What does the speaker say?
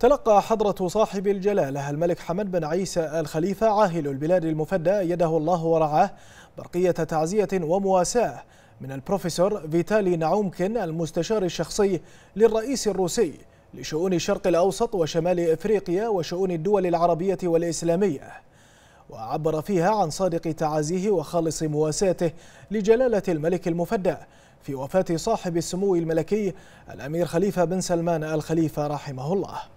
تلقى حضرة صاحب الجلالة الملك حمد بن عيسى الخليفة عاهل البلاد المفدى يده الله ورعاه برقية تعزية ومواساة من البروفيسور فيتالي نعومكن المستشار الشخصي للرئيس الروسي لشؤون الشرق الأوسط وشمال إفريقيا وشؤون الدول العربية والإسلامية وعبر فيها عن صادق تعازيه وخالص مواساته لجلالة الملك المفدى في وفاة صاحب السمو الملكي الأمير خليفة بن سلمان الخليفة رحمه الله